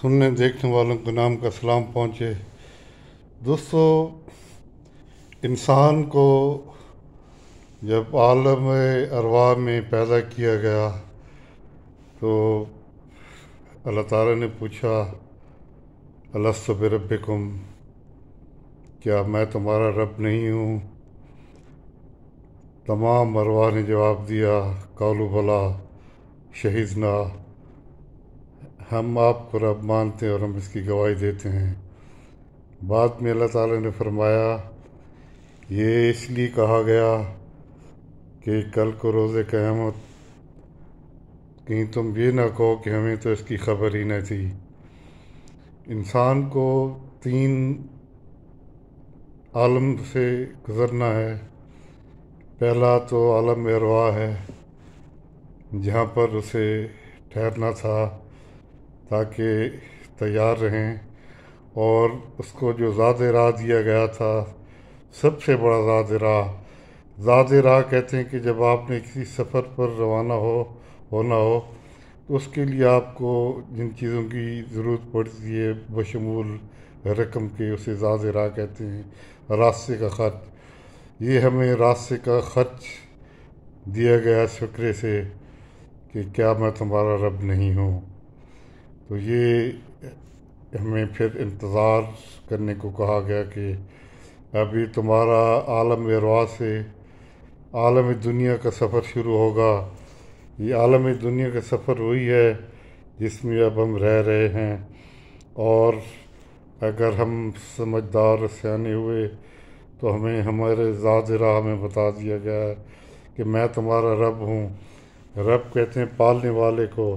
सुनने देखने वालों के नाम का सलाम पहुँचे दोस्तों इंसान को जब आलम अरवा में पैदा किया गया तो अल्लाह ताला ने पूछा अलसब रबकुम क्या मैं तुम्हारा रब नहीं हूँ तमाम अरवा ने जवाब दिया कौलू भला शहीदना हम आपको रब मानते हैं और हम इसकी गवाही देते हैं बाद में अल्लाह ताला ने फरमाया ये इसलिए कहा गया कि कल को रोज़ क़यामत कहीं तुम ये ना कहो कि हमें तो इसकी खबर ही नहीं थी इंसान को तीन आलम से गुज़रना है पहला तो आलम अरवा है जहाँ पर उसे ठहरना था ताकि तैयार रहें और उसको जो ज़ाद राह दिया गया था सबसे बड़ा ज़ाद राह ज़ाद राह कहते हैं कि जब आपने किसी सफ़र पर रवाना हो होना हो तो उसके लिए आपको जिन चीज़ों की ज़रूरत पड़ती है बशमूल रकम के उसे ज़ाद राह कहते हैं रास्ते का ख़र्च ये हमें रास्ते का ख़र्च दिया गया शुक्र से कि क्या मैं तुम्हारा रब नहीं हूँ तो ये हमें फिर इंतज़ार करने को कहा गया कि अभी तुम्हारा आलम रवा से आलम दुनिया का सफ़र शुरू होगा ये आलम दुनिया का सफ़र वही है जिसमें अब हम रह रहे हैं और अगर हम समझदार सियाने हुए तो हमें हमारे ज़ात राह में बता दिया गया है कि मैं तुम्हारा रब हूँ रब कहते हैं पालने वाले को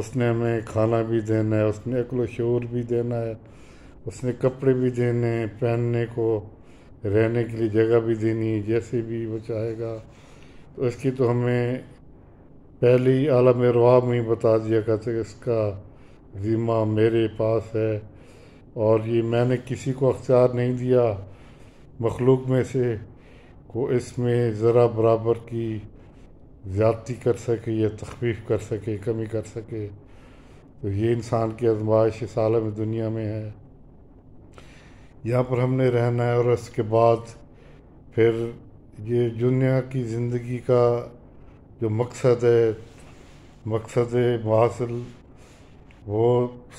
उसने हमें खाना भी देना है उसने अकलो शोर भी देना है उसने कपड़े भी देने हैं पहनने को रहने के लिए जगह भी देनी है जैसे भी वो चाहेगा तो इसकी तो हमें पहली आलम रवाब में ही बता दिया करते इसका ज़िम्मा मेरे पास है और ये मैंने किसी को अख्तियार नहीं दिया मखलूक में से को इसमें ज़रा बराबर की ज़्यादती कर सके या तखफीफ कर सके कमी कर सके तो ये इंसान की आजमाइश इस आलम दुनिया में है यहाँ पर हमने रहना है और इसके बाद फिर ये दुनिया की ज़िंदगी का जो मकसद है मकसद हासिल वो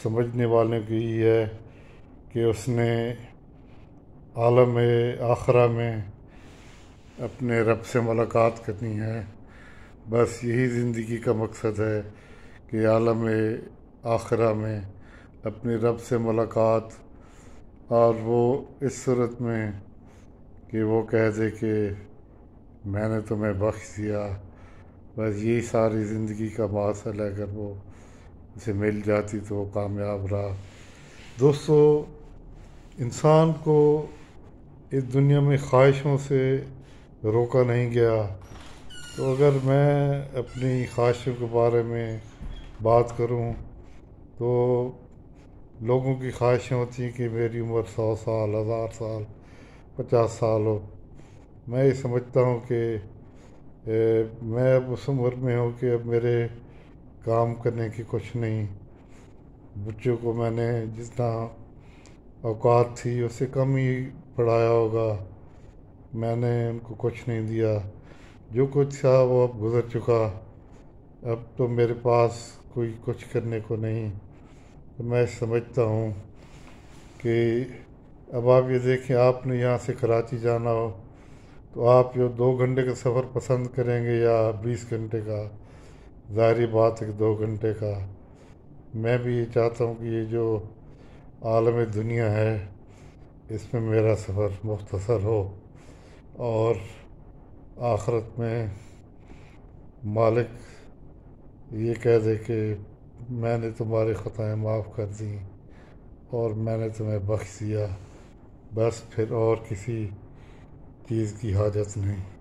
समझने वाले की है कि उसने आलम आखरा में अपने रब से मुलाकात करनी है बस यही ज़िंदगी का मकसद है कि आलम आखरा में अपने रब से मुलाकात और वो इस सूरत में कि वो कह दे कि मैंने तुम्हें बख्श दिया बस यही सारी ज़िंदगी का मासल है अगर वो उसे मिल जाती तो वो कामयाब रहा दोस्तों इंसान को इस दुनिया में ख्वाहिशों से रोका नहीं गया तो अगर मैं अपनी ख्वाहिशों के बारे में बात करूं तो लोगों की ख्वाहिशें होती हैं कि मेरी उम्र सौ साल हज़ार साल पचास साल हो मैं ये समझता हूँ कि ए, मैं अब उस उम्र में हूँ कि अब मेरे काम करने की कुछ नहीं बच्चों को मैंने जितना औकात थी उससे कम ही पढ़ाया होगा मैंने उनको कुछ नहीं दिया जो कुछ था वो अब गुज़र चुका अब तो मेरे पास कोई कुछ करने को नहीं तो मैं समझता हूँ कि अब आप ये देखें आपने यहाँ से कराची जाना हो तो आप जो दो घंटे का सफ़र पसंद करेंगे या बीस घंटे का ज़ाहरी बात है कि दो घंटे का मैं भी ये चाहता हूँ कि ये जो आलम दुनिया है इसमें मेरा सफ़र मुख्तसर हो और आखरत में मालिक ये कह दे कि मैंने तुम्हारी ख़ताएँ माफ़ कर दी और मैंने तुम्हें बख्श दिया बस फिर और किसी चीज़ की हाजत नहीं